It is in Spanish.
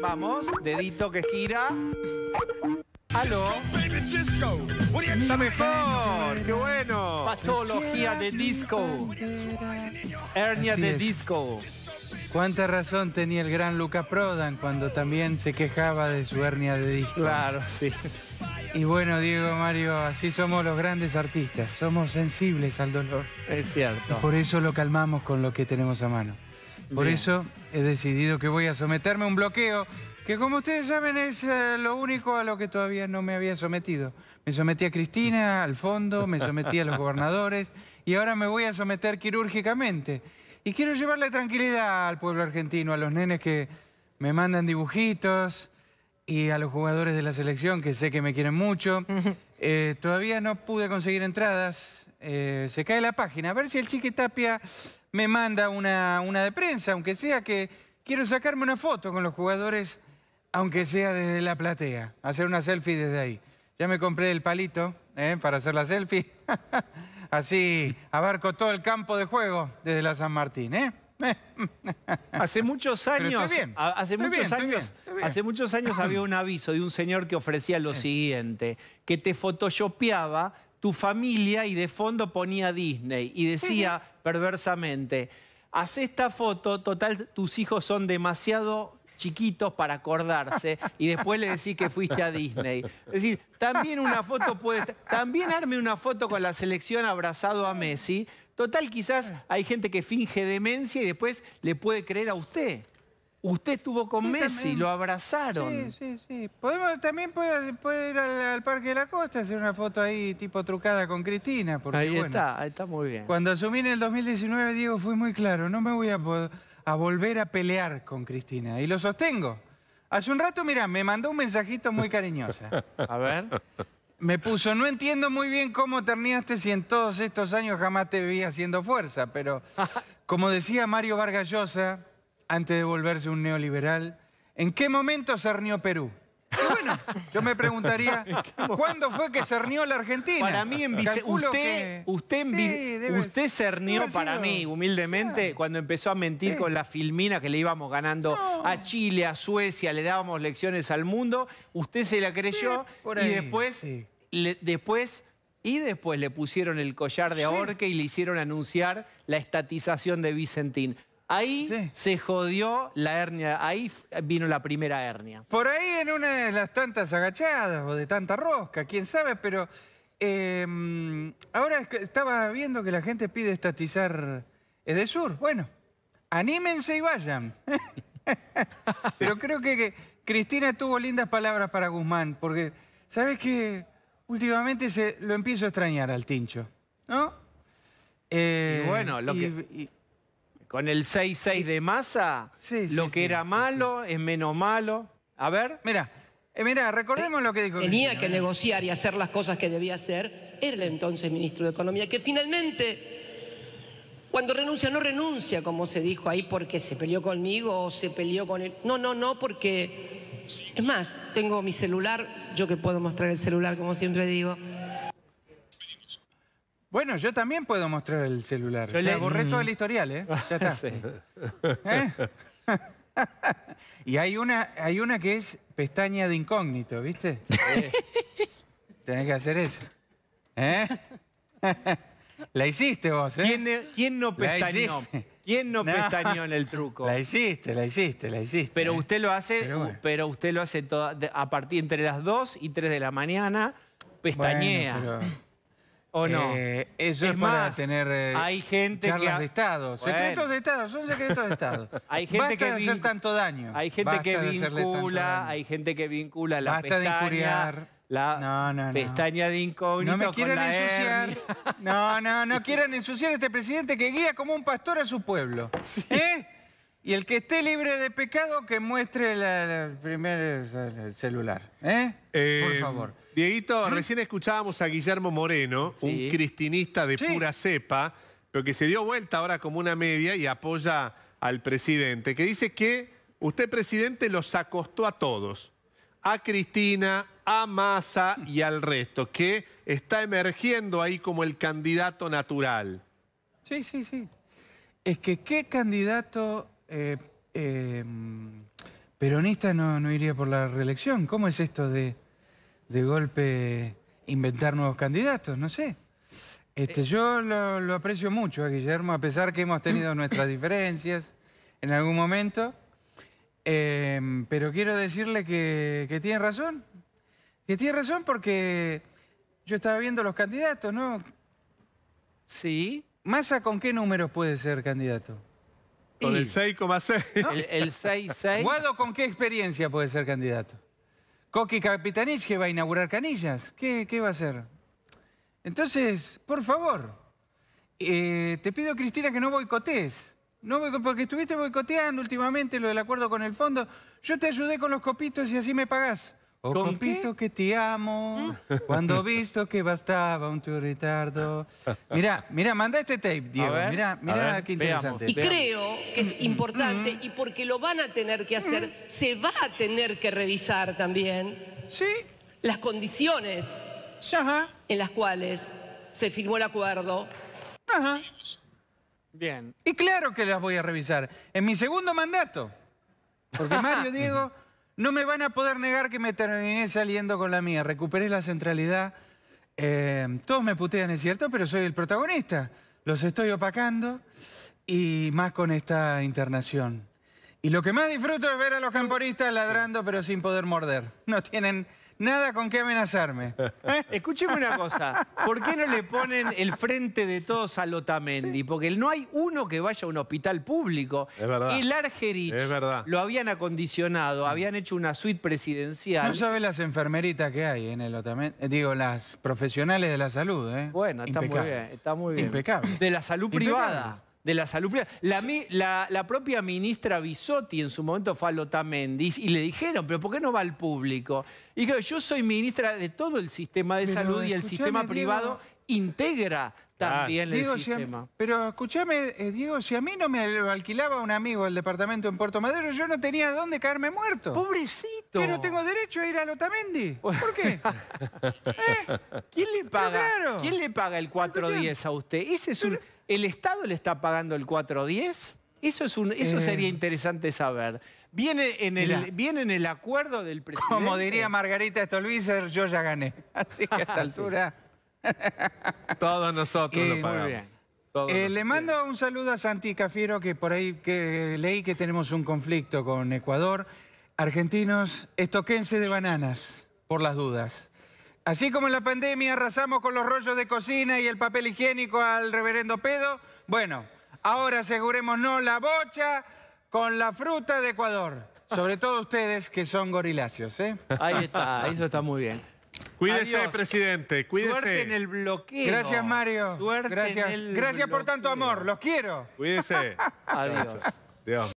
Vamos, dedito que gira. ¡Aló! ¡Está mejor! ¡Qué bueno! Patología de disco. Hernia de disco. Cuánta razón tenía el gran Luca Prodan cuando también se quejaba de su hernia de disco. Claro, sí. Y bueno, Diego Mario, así somos los grandes artistas, somos sensibles al dolor. Es cierto. por eso lo calmamos con lo que tenemos a mano. Por eso he decidido que voy a someterme a un bloqueo, que como ustedes saben es eh, lo único a lo que todavía no me había sometido. Me sometí a Cristina, al fondo, me sometí a los gobernadores y ahora me voy a someter quirúrgicamente. Y quiero llevarle tranquilidad al pueblo argentino, a los nenes que me mandan dibujitos y a los jugadores de la selección que sé que me quieren mucho. Eh, todavía no pude conseguir entradas. Eh, se cae la página. A ver si el Chiqui Tapia me manda una, una de prensa, aunque sea que quiero sacarme una foto con los jugadores, aunque sea desde la platea, hacer una selfie desde ahí. Ya me compré el palito ¿eh? para hacer la selfie. Así abarco todo el campo de juego desde la San Martín. ¿eh? hace muchos años, hace muchos años, hace muchos años había un aviso de un señor que ofrecía lo siguiente, que te photoshopeaba tu familia y de fondo ponía Disney y decía perversamente, haz esta foto, total, tus hijos son demasiado chiquitos para acordarse y después le decís que fuiste a Disney. Es decir, también una foto puede... También arme una foto con la selección abrazado a Messi. Total, quizás hay gente que finge demencia y después le puede creer a usted. Usted estuvo con Messi, lo abrazaron. Sí, sí, sí. también puede, ir al, Parque de la Costa hacer una foto ahí tipo trucada con Cristina. ahí está, ahí está muy bien. Cuando asumí en el 2019, Diego, fui muy claro. No me voy a, volver a pelear con Cristina. Y lo sostengo. Hace un rato, mirá, me mandó un mensajito muy cariñoso. a ver. Me puso, no entiendo muy bien cómo terminaste si en todos estos años jamás te vi haciendo fuerza, pero como decía Mario Vargas Llosa, antes de volverse un neoliberal, ¿en qué momento cernió Perú? bueno, yo me preguntaría, ¿cuándo fue que cernió la Argentina? Para mí, en usted, usted, cernió para mí, humildemente, cuando empezó a mentir con la filmina que le íbamos ganando a Chile, a Suecia, le dábamos lecciones al mundo. Usted se la creyó y después, después, y después le pusieron el collar de ahorque y le hicieron anunciar la estatización de Vicentín. Ahí se jodió la hernia, ahí vino la primera hernia. Por ahí en una de las tantas agachadas o de tanta rosca, quién sabe, pero em, ahora estaba viendo que la gente pide estatizar Edesur. Eh, bueno, anímense y vayan. pero creo que, Cristina tuvo lindas palabras para Guzmán, porque, ¿sabes qué? Últimamente se, lo empiezo a extrañar al tincho, ¿no? y bueno, eh, lo que con el 6-6 de masa, lo que era malo es menos malo. A ver. Mira, eh, mira, recordemos lo que dijo. Tenía que negociar y hacer las cosas que debía hacer. Era el entonces ministro de Economía, que finalmente, cuando renuncia, no renuncia, como se dijo ahí, porque se peleó conmigo o se peleó con él. No, no, no, porque. Es más, tengo mi celular, yo que puedo mostrar el celular, como siempre digo. Bueno, yo también puedo mostrar el celular. Yo le borré todo el mm. historial, ¿eh? Ya está. ¿Eh? y hay una, hay una que es pestaña de incógnito, ¿viste? Tenés que hacer eso. ¿Eh? La hiciste vos, ¿eh? ¿Quién, no pestañó? ¿Quién no, en el truco? La hiciste, la hiciste, la hiciste. Pero ¿eh? usted lo hace, pero, usted lo hace toda, a partir entre las 2 y 3 de la mañana, pestañea. ¿O no? Eh, eso es, para tener eh, hay gente charlas que de Estado. Secretos de Estado, son secretos de Estado. hay gente Basta que de hacer tanto daño. Hay gente que vincula, hay gente que vincula la Basta pestaña, de incuriar La no, pestaña de incógnito. No me quieran ensuciar. No, no, no quieran ensuciar a este presidente que guía como un pastor a su pueblo. ¿Eh? Y el que esté libre de pecado, que muestre el primer celular. ¿eh? Por eh, favor. Dieguito, recién escuchábamos a Guillermo Moreno, un cristinista de pura cepa, pero que se dio vuelta ahora como una media y apoya al presidente, que dice que usted, presidente, los acostó a todos. A Cristina, a Massa y al resto, que está emergiendo ahí como el candidato natural. Sí, sí, sí. Es que qué candidato eh, em, peronista no, iría por la reelección. ¿Cómo es esto de, de golpe inventar nuevos candidatos? No sé. Este, eh. yo lo, aprecio mucho a Guillermo, a pesar que hemos tenido nuestras diferencias en algún momento. Em, pero quiero decirle que, que, tiene razón. Que tiene razón porque yo estaba viendo los candidatos, ¿no? Sí. masa con qué números puede ser candidato? Con el 6,6. El, 6,6. Guado, ¿con qué experiencia puede ser candidato? Coqui Capitanich, que va a inaugurar Canillas. ¿Qué, qué va a hacer? Entonces, por favor, eh, te pido, Cristina, que no boicotees. No, porque estuviste boicoteando últimamente lo del acuerdo con el fondo. Yo te ayudé con los copitos y así me pagás. O compito que te amo, mm. cuando visto que bastaba un tu Ritardo Mira, mira, manda este tape, Diego. mira, mira qué interesante. y creo que es importante, mm. y porque lo van a tener que hacer, mm. se va a tener que revisar también. Sí. Las condiciones en las cuales se firmó el acuerdo. Ajá. Bien. Y claro que las voy a revisar. En mi segundo mandato. Porque Mario, Diego no me van a poder negar que me terminé saliendo con la mía. Recuperé la centralidad. Eh, todos me putean, es cierto, pero soy el protagonista. Los estoy opacando y más con esta internación. Y lo que más disfruto es ver a los camporistas ladrando pero sin poder morder. No tienen nada con qué amenazarme. Eh, escúcheme una cosa. ¿Por qué no le ponen el frente de todos a Lotamendi? Porque no hay uno que vaya a un hospital público. Es verdad. El Argerich lo habían acondicionado, habían hecho una suite presidencial. No sabes las enfermeritas que hay eh, en el Otamendi. Eh, digo, las profesionales de la salud, ¿eh? Bueno, está muy bien. Está muy bien. Impecable. De la salud privada de la salud La, la, propia ministra Bisotti en su momento fue a Lotamendi, y le dijeron, pero ¿por qué no va al público? Y yo soy ministra de todo el sistema de salud y el sistema privado integra también el sistema. pero escúchame, eh, Diego, si a mí no me alquilaba un amigo el departamento en Puerto Madero, yo no tenía dónde caerme muerto. Pobrecito. Yo no tengo derecho a ir a Lotamendi? ¿Por qué? ¿Eh? ¿Quién le paga? ¿Quién le paga el 410 a usted? ¿El Estado le está pagando el 410? Eso, es un, eso eh. sería interesante saber. Viene en, el, viene en el acuerdo del presidente. Como diría Margarita Stolbizer, yo ya gané. Así que a esta ah, altura... Todos nosotros lo eh, pagamos. le mando un saludo a Santi Cafiero, que por ahí que leí que tenemos un conflicto con Ecuador. Argentinos, estoquense de bananas, por las dudas. Así como en la pandemia arrasamos con los rollos de cocina y el papel higiénico al reverendo pedo, bueno, ahora asegurémonos la bocha con la fruta de Ecuador. Sobre todo ustedes que son gorilacios. ¿eh? Ahí está, eso está muy bien. Cuídese, presidente, cuídese. Suerte en el bloqueo. Gracias, Mario. Suerte Gracias, Gracias por tanto amor, los quiero. Cuídese. Adiós. Adiós.